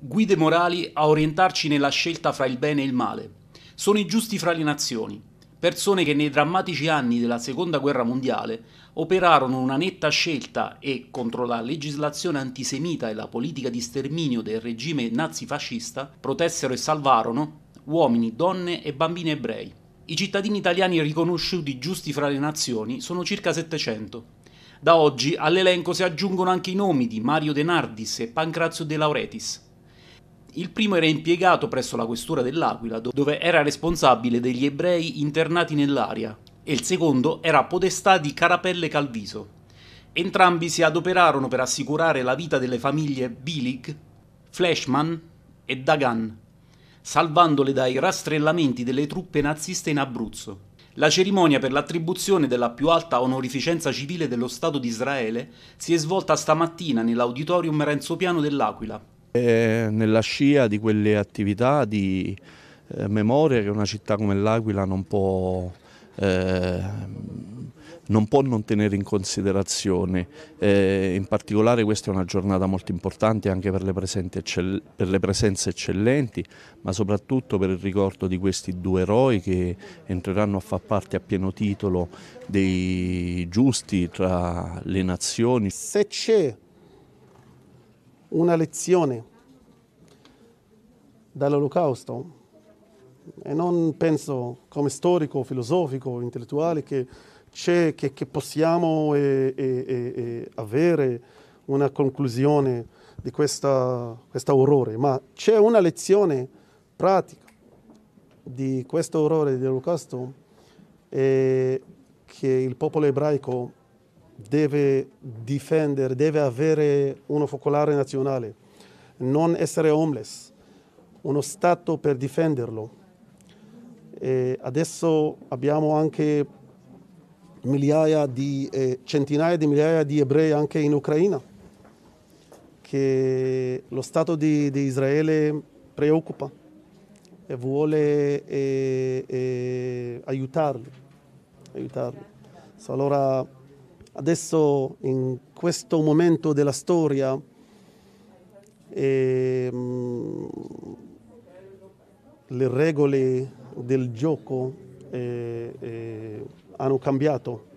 guide morali a orientarci nella scelta fra il bene e il male. Sono i giusti fra le nazioni, persone che nei drammatici anni della Seconda Guerra Mondiale operarono una netta scelta e, contro la legislazione antisemita e la politica di sterminio del regime nazifascista, protessero e salvarono uomini, donne e bambini ebrei. I cittadini italiani riconosciuti giusti fra le nazioni sono circa 700. Da oggi all'elenco si aggiungono anche i nomi di Mario De Nardis e Pancrazio De Lauretis, il primo era impiegato presso la questura dell'Aquila, dove era responsabile degli ebrei internati nell'area, e il secondo era podestà di Carapelle Calviso. Entrambi si adoperarono per assicurare la vita delle famiglie Bilig, Fleshman e Dagan, salvandole dai rastrellamenti delle truppe naziste in Abruzzo. La cerimonia per l'attribuzione della più alta onorificenza civile dello Stato di Israele si è svolta stamattina nell'auditorium Renzo Piano dell'Aquila, è nella scia di quelle attività di eh, memoria che una città come l'Aquila non può... Eh, non può non tenere in considerazione. Eh, in particolare questa è una giornata molto importante anche per le, per le, presenze eccellenti, ma soprattutto per il ricordo di questi due eroi che entreranno a far parte a pieno titolo dei giusti tra le nazioni. Se c'è una lezione dall'olocausto e non penso come storico, filosofico, intellettuale che, che, che possiamo eh eh, eh, eh, avere una conclusione di questo orrore, ma c'è una lezione pratica di questo orrore dell'olocausto eh, che il popolo ebraico deve difendere, deve avere uno focolare nazionale, non essere homeless, uno Stato per difenderlo. E adesso abbiamo anche migliaia di, eh, centinaia di migliaia di ebrei anche in Ucraina, che lo Stato di, di Israele preoccupa e vuole eh, eh, aiutarli. aiutarli. So, allora, adesso in questo momento della storia e, ehm, mh, le regole del gioco eh, eh, hanno cambiato